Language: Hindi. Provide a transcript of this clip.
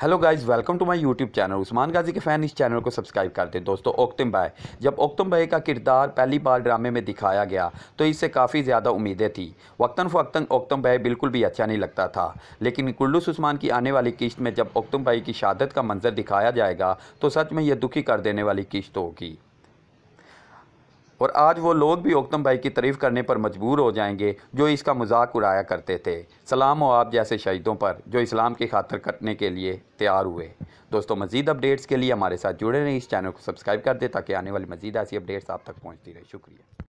hello guys welcome to my YouTube channel Usman Ghazi के फ़ैन इस चैनल को सब्सक्राइब करते हैं दोस्तों ओक्तम भाई जब ओक्तम भाई का किरदार पहली बार ड्रामे में दिखाया गया तो इससे काफ़ी ज़्यादा उम्मीदें थी वक्ता फ़क्तन ओक्तम भाई बिल्कुल भी अच्छा नहीं लगता था लेकिन कुल्लू उस्मान की आने वाली किश्त में जब ओक्तम भाई की शहादत का मंजर दिखाया जाएगा तो सच में यह दुखी कर देने वाली किश्त होगी और आज वो लोग भी ओक्तम भाई की तारीफ़ करने पर मजबूर हो जाएंगे जो इसका मजाक उड़ाया करते थे सलाम हो आप जैसे शहीदों पर जो इस्लाम की खातर कटने के लिए तैयार हुए दोस्तों मजीद अपडेट्स के लिए हमारे साथ जुड़े रहें इस चैनल को सब्सक्राइब कर दें ताकि आने वाली मजीद ऐसी अपडेट्स आप तक पहुँचती रहे शुक्रिया